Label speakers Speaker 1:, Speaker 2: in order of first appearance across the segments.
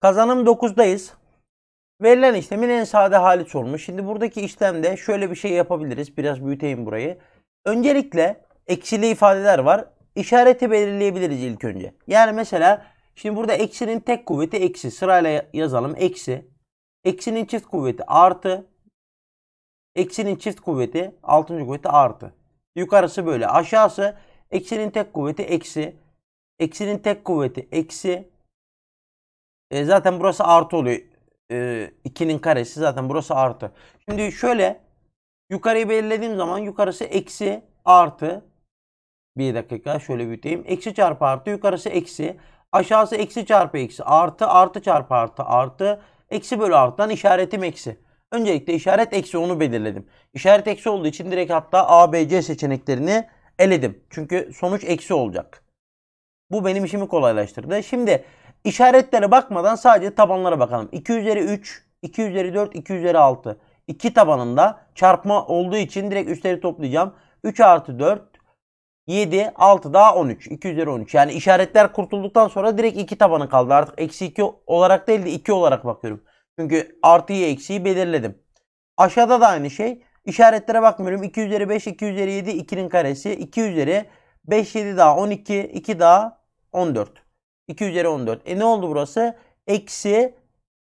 Speaker 1: Kazanım 9'dayız. Verilen işlemin en sade hali sorulmuş. Şimdi buradaki işlemde şöyle bir şey yapabiliriz. Biraz büyüteyim burayı. Öncelikle eksili ifadeler var. İşareti belirleyebiliriz ilk önce. Yani mesela şimdi burada eksinin tek kuvveti eksi. Sırayla yazalım. Eksi. Eksinin çift kuvveti artı. Eksinin çift kuvveti altıncı kuvveti artı. Yukarısı böyle. Aşağısı eksinin tek kuvveti eksi. Eksinin tek kuvveti eksi. E, zaten burası artı oluyor. E, karesi zaten burası artı. Şimdi şöyle yukarıyı belirlediğim zaman yukarısı eksi artı. Bir dakika şöyle büyüteyim. Eksi çarpı artı yukarısı eksi. Aşağısı eksi çarpı eksi artı artı çarpı artı artı. Eksi bölü arttan işaretim eksi. Öncelikle işaret eksi onu belirledim. İşaret eksi olduğu için direkt hatta A, B, C seçeneklerini eledim. Çünkü sonuç eksi olacak. Bu benim işimi kolaylaştırdı. Şimdi İşaretlere bakmadan sadece tabanlara bakalım. 2 üzeri 3, 2 üzeri 4, 2 üzeri 6. 2 tabanında çarpma olduğu için direkt üstleri toplayacağım. 3 artı 4, 7, 6 daha 13. 2 üzeri 13. Yani işaretler kurtulduktan sonra direkt 2 tabanı kaldı. Artık eksi 2 olarak değil de 2 olarak bakıyorum. Çünkü artıyı eksiyi belirledim. Aşağıda da aynı şey. İşaretlere bakmıyorum. 2 üzeri 5, 2 üzeri 7, 2'nin karesi. 2 üzeri 5, 7 daha 12, 2 daha 14. 2 üzeri 14. E ne oldu burası? Eksi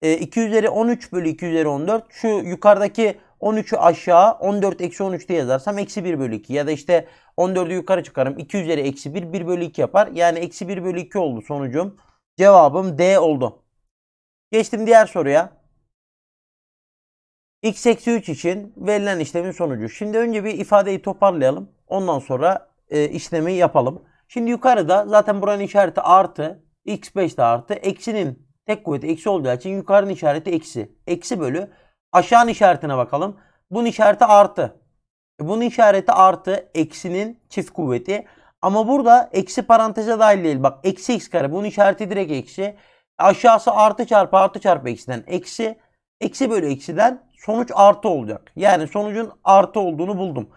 Speaker 1: e, 2 üzeri 13 bölü 2 üzeri 14. Şu yukarıdaki 13'ü aşağı 14 eksi 13'te yazarsam eksi 1 bölü 2 ya da işte 14'ü yukarı çıkarım. 2 üzeri eksi 1 1 bölü 2 yapar. Yani eksi 1 bölü 2 oldu sonucum. Cevabım D oldu. Geçtim diğer soruya. X eksi 3 için verilen işlemin sonucu. Şimdi önce bir ifadeyi toparlayalım. Ondan sonra e, işlemi yapalım. Şimdi yukarıda zaten buranın işareti artı. X5 de artı. Eksinin tek kuvveti eksi olacağı için yukarının işareti eksi. Eksi bölü. Aşağının işaretine bakalım. Bunun işareti artı. E, bunun işareti artı. Eksinin çift kuvveti. Ama burada eksi paranteze dahil değil. Bak eksi x kare. Bunun işareti direkt eksi. Aşağısı artı çarpı artı çarpı eksiden eksi. Eksi bölü eksiden sonuç artı olacak. Yani sonucun artı olduğunu buldum.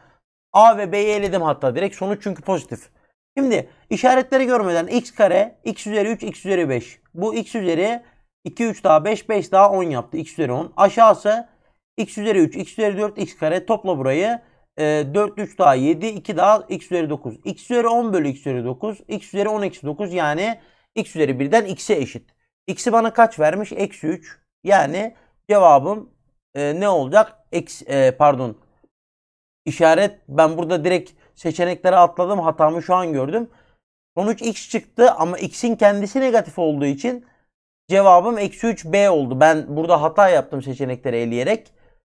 Speaker 1: A ve B'yi eledim hatta direkt. Sonuç çünkü pozitif. Şimdi işaretleri görmeden x kare, x üzeri 3, x üzeri 5. Bu x üzeri 2, 3 daha 5, 5 daha 10 yaptı. x üzeri 10. Aşağısı x üzeri 3, x üzeri 4, x kare. Topla burayı. E, 4, 3 daha 7, 2 daha x üzeri 9. x üzeri 10 bölü x üzeri 9. x üzeri 10 eksi 9 yani x üzeri 1'den x'e eşit. x'i bana kaç vermiş? Eksi 3. Yani cevabım e, ne olacak? Eksi, e, pardon. İşaret ben burada direkt seçenekleri atladım. Hatamı şu an gördüm. Sonuç x çıktı ama x'in kendisi negatif olduğu için cevabım eksi 3b oldu. Ben burada hata yaptım seçenekleri eleyerek.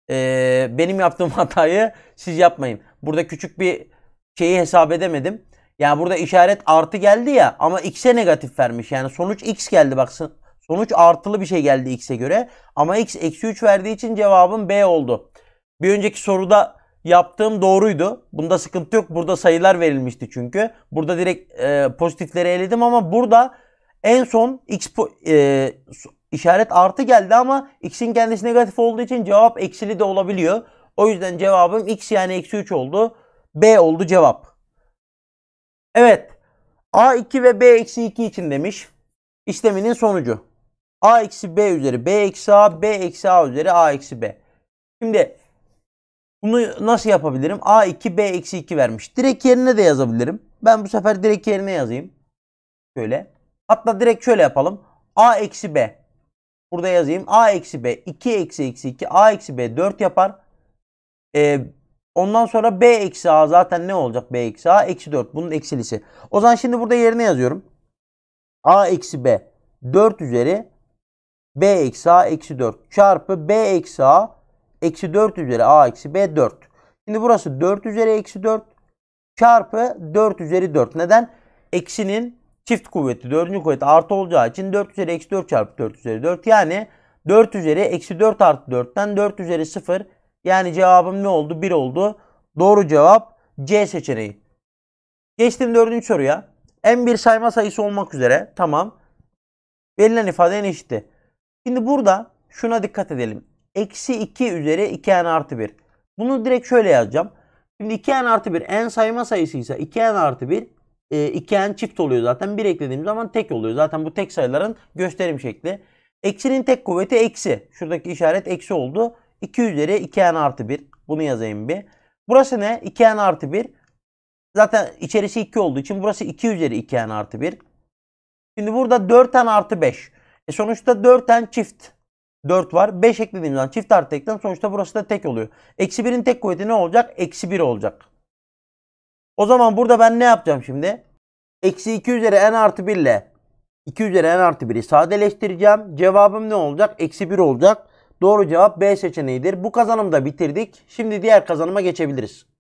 Speaker 1: Ee, benim yaptığım hatayı siz yapmayın. Burada küçük bir şeyi hesap edemedim. Yani burada işaret artı geldi ya ama x'e negatif vermiş. Yani sonuç x geldi baksın. Sonuç artılı bir şey geldi x'e göre. Ama x eksi 3 verdiği için cevabım b oldu. Bir önceki soruda Yaptığım doğruydu. Bunda sıkıntı yok. Burada sayılar verilmişti çünkü. Burada direkt e, pozitifleri eledim ama burada en son x e, işaret artı geldi ama x'in kendisi negatif olduğu için cevap eksili de olabiliyor. O yüzden cevabım x yani eksi 3 oldu. B oldu cevap. Evet. A2 ve B eksi 2 için demiş. İşleminin sonucu. A eksi B üzeri B eksi A, B eksi A üzeri A eksi B. Şimdi bunu nasıl yapabilirim? A2 B-2 vermiş. Direkt yerine de yazabilirim. Ben bu sefer direkt yerine yazayım. Şöyle. Hatta direkt şöyle yapalım. A eksi B. Burada yazayım. A eksi B 2 eksi eksi 2. A eksi B 4 yapar. Ee, ondan sonra B eksi A zaten ne olacak? B eksi A eksi 4. Bunun eksilisi. O zaman şimdi burada yerine yazıyorum. A eksi B 4 üzeri B eksi A eksi 4 çarpı B eksi A Eksi 4 üzeri a eksi b 4. Şimdi burası 4 üzeri eksi 4 çarpı 4 üzeri 4. Neden? Eksinin çift kuvveti dördüncü kuvveti artı olacağı için 4 üzeri eksi 4 çarpı 4 üzeri 4. Yani 4 üzeri eksi 4 artı 4'ten 4 üzeri 0. Yani cevabım ne oldu? 1 oldu. Doğru cevap C seçeneği. Geçtim dördüncü soruya. M bir sayma sayısı olmak üzere. Tamam. Verilen ifade en eşitti. Şimdi burada şuna dikkat edelim eksi 2 üzeri 2n artı 1. Bunu direkt şöyle yazacağım. Şimdi 2n artı 1 n sayma sayısıysa 2n artı 1 2n e, çift oluyor zaten. 1 eklediğim zaman tek oluyor. Zaten bu tek sayıların gösterim şekli. Eksinin tek kuvveti eksi. Şuradaki işaret eksi oldu. 2 üzeri 2n artı 1. Bunu yazayım bir. Burası ne? 2n artı 1. Zaten içerisi 2 olduğu için burası 2 üzeri 2n artı 1. Şimdi burada 4n artı 5. E sonuçta 4n çift. 4 var. 5 eklediğim zaman çift artı eklem sonuçta burası da tek oluyor. Eksi 1'in tek kuvveti ne olacak? Eksi 1 olacak. O zaman burada ben ne yapacağım şimdi? Eksi 2 üzeri n artı 1 ile 2 üzeri n artı 1'i sadeleştireceğim. Cevabım ne olacak? Eksi 1 olacak. Doğru cevap B seçeneğidir. Bu kazanımı da bitirdik. Şimdi diğer kazanıma geçebiliriz.